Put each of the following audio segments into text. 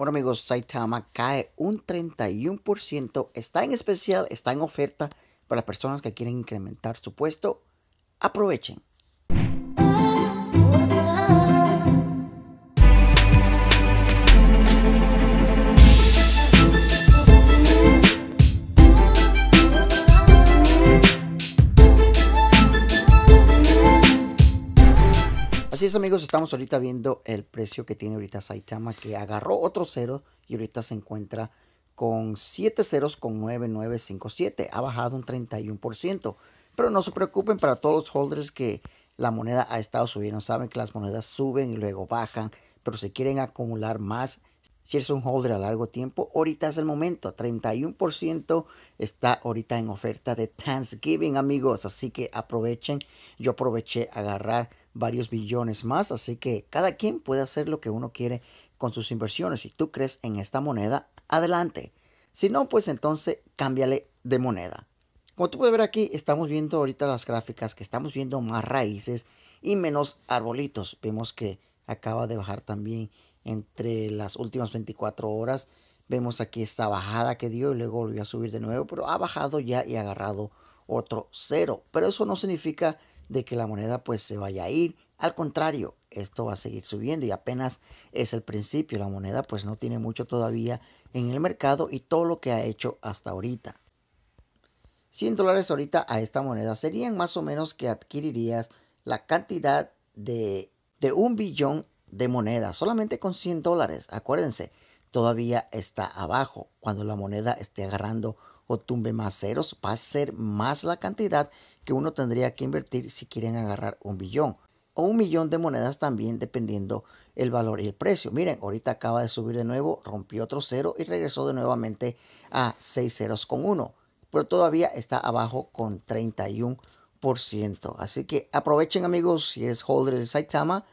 Bueno amigos, Saitama cae un 31%, está en especial, está en oferta para las personas que quieren incrementar su puesto. Aprovechen. Así es amigos, estamos ahorita viendo el precio que tiene ahorita Saitama que agarró otro cero y ahorita se encuentra con 70,9957. ceros con 9957. Ha bajado un 31%. Pero no se preocupen para todos los holders que la moneda ha estado subiendo. Saben que las monedas suben y luego bajan. Pero si quieren acumular más, si es un holder a largo tiempo, ahorita es el momento. 31% está ahorita en oferta de Thanksgiving, amigos. Así que aprovechen. Yo aproveché a agarrar varios billones más, así que cada quien puede hacer lo que uno quiere con sus inversiones. Si tú crees en esta moneda, adelante. Si no, pues entonces cámbiale de moneda. Como tú puedes ver aquí, estamos viendo ahorita las gráficas que estamos viendo más raíces y menos arbolitos. Vemos que acaba de bajar también entre las últimas 24 horas. Vemos aquí esta bajada que dio y luego volvió a subir de nuevo, pero ha bajado ya y ha agarrado otro cero. Pero eso no significa de que la moneda pues se vaya a ir. Al contrario, esto va a seguir subiendo y apenas es el principio. La moneda pues no tiene mucho todavía en el mercado y todo lo que ha hecho hasta ahorita. 100 dólares ahorita a esta moneda serían más o menos que adquirirías la cantidad de, de un billón de monedas solamente con 100 dólares. Acuérdense, todavía está abajo. Cuando la moneda esté agarrando o tumbe más ceros, va a ser más la cantidad que uno tendría que invertir si quieren agarrar un billón. O un millón de monedas también dependiendo el valor y el precio. Miren, ahorita acaba de subir de nuevo, rompió otro cero y regresó de nuevamente a 6 ceros con 1. Pero todavía está abajo con 31%. Así que aprovechen amigos, si es holder de Saitama,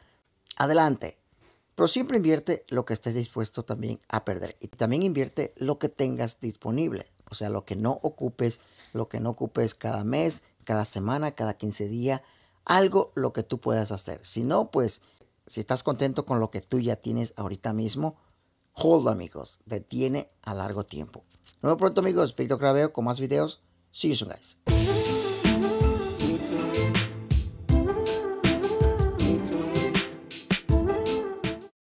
adelante. Pero siempre invierte lo que estés dispuesto también a perder. Y también invierte lo que tengas disponible. O sea, lo que no ocupes, lo que no ocupes cada mes, cada semana, cada 15 días. Algo lo que tú puedas hacer. Si no, pues si estás contento con lo que tú ya tienes ahorita mismo, hold amigos, detiene a largo tiempo. Nos vemos pronto amigos, Víctor Craveo con más videos. See you soon guys.